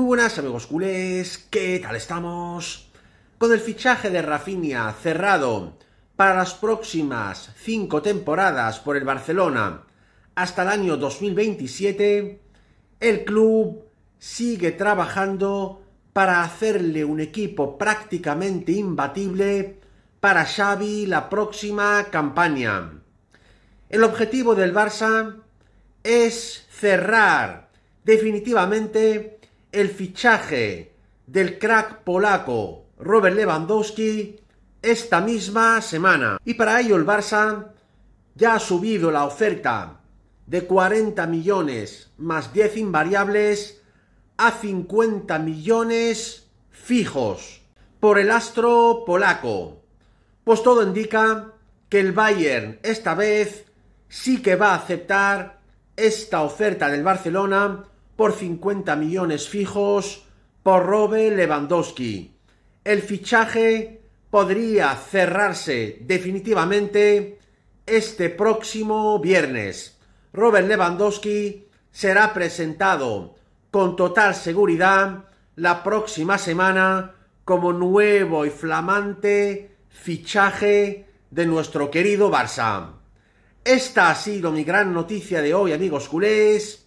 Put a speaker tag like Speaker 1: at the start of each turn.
Speaker 1: Muy buenas amigos culés, ¿qué tal estamos? Con el fichaje de Rafinha cerrado para las próximas cinco temporadas por el Barcelona hasta el año 2027, el club sigue trabajando para hacerle un equipo prácticamente imbatible para Xavi la próxima campaña. El objetivo del Barça es cerrar definitivamente el fichaje del crack polaco Robert Lewandowski esta misma semana. Y para ello el Barça ya ha subido la oferta de 40 millones más 10 invariables a 50 millones fijos por el astro polaco. Pues todo indica que el Bayern esta vez sí que va a aceptar esta oferta del Barcelona por 50 millones fijos por Robert Lewandowski. El fichaje podría cerrarse definitivamente este próximo viernes. Robert Lewandowski será presentado con total seguridad la próxima semana como nuevo y flamante fichaje de nuestro querido Barça. Esta ha sido mi gran noticia de hoy, amigos culés.